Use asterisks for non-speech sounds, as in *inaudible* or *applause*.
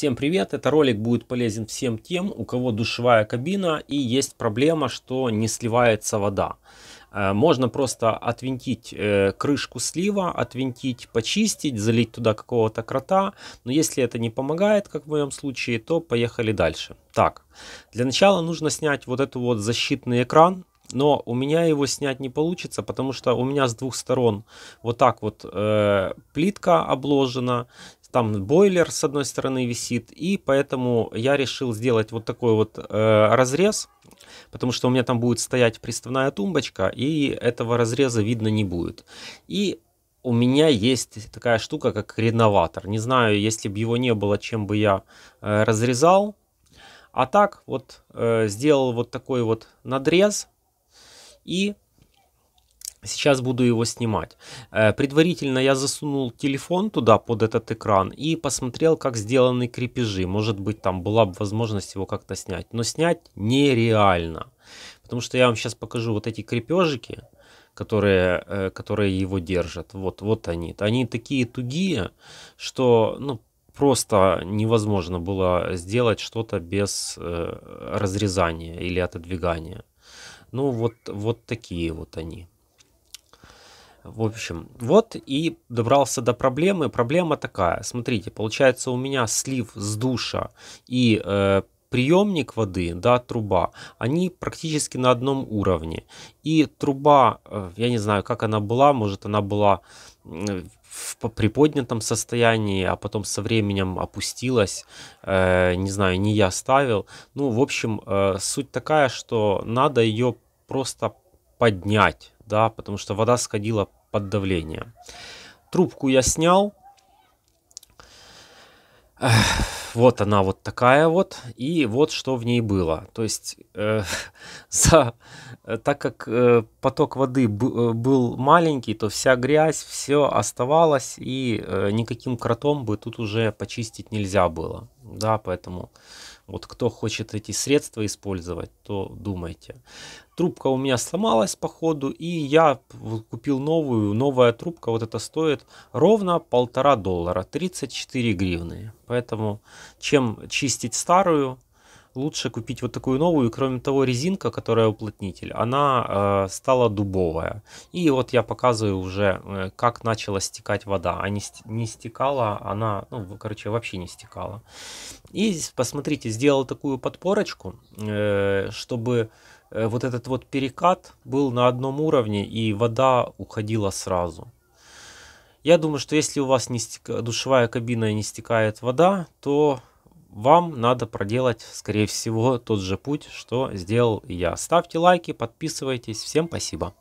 Всем привет! Этот ролик будет полезен всем тем, у кого душевая кабина и есть проблема, что не сливается вода. Э, можно просто отвинтить э, крышку слива, отвинтить, почистить, залить туда какого-то крота. Но если это не помогает, как в моем случае, то поехали дальше. Так, для начала нужно снять вот этот вот защитный экран, но у меня его снять не получится, потому что у меня с двух сторон вот так вот э, плитка обложена, там бойлер с одной стороны висит, и поэтому я решил сделать вот такой вот э, разрез, потому что у меня там будет стоять приставная тумбочка, и этого разреза видно не будет. И у меня есть такая штука, как реноватор. Не знаю, если бы его не было, чем бы я э, разрезал. А так вот э, сделал вот такой вот надрез, и Сейчас буду его снимать. Э, предварительно я засунул телефон туда, под этот экран, и посмотрел, как сделаны крепежи. Может быть, там была бы возможность его как-то снять. Но снять нереально. Потому что я вам сейчас покажу вот эти крепежики, которые, э, которые его держат. Вот, вот они. Они такие тугие, что ну, просто невозможно было сделать что-то без э, разрезания или отодвигания. Ну, вот, вот такие вот они. В общем, вот и добрался до проблемы. Проблема такая. Смотрите, получается у меня слив с душа и э, приемник воды, да, труба, они практически на одном уровне. И труба, э, я не знаю, как она была, может она была в приподнятом состоянии, а потом со временем опустилась, э, не знаю, не я ставил. Ну, в общем, э, суть такая, что надо ее просто поднять, да, потому что вода сходила под давление. Трубку я снял. Эх вот она вот такая вот, и вот что в ней было. То есть, э, *laughs* за, э, так как э, поток воды б, э, был маленький, то вся грязь, все оставалось, и э, никаким кротом бы тут уже почистить нельзя было. Да, поэтому вот кто хочет эти средства использовать, то думайте. Трубка у меня сломалась по ходу, и я купил новую. Новая трубка, вот это стоит ровно полтора доллара, 34 гривны. Поэтому чем чистить старую, лучше купить вот такую новую. И кроме того, резинка, которая уплотнитель, она э, стала дубовая. И вот я показываю уже, э, как начала стекать вода. А не, не стекала она, ну, короче, вообще не стекала. И посмотрите, сделал такую подпорочку, э, чтобы э, вот этот вот перекат был на одном уровне, и вода уходила сразу. Я думаю, что если у вас не стек... душевая кабина не стекает вода, то вам надо проделать, скорее всего, тот же путь, что сделал я. Ставьте лайки, подписывайтесь. Всем спасибо.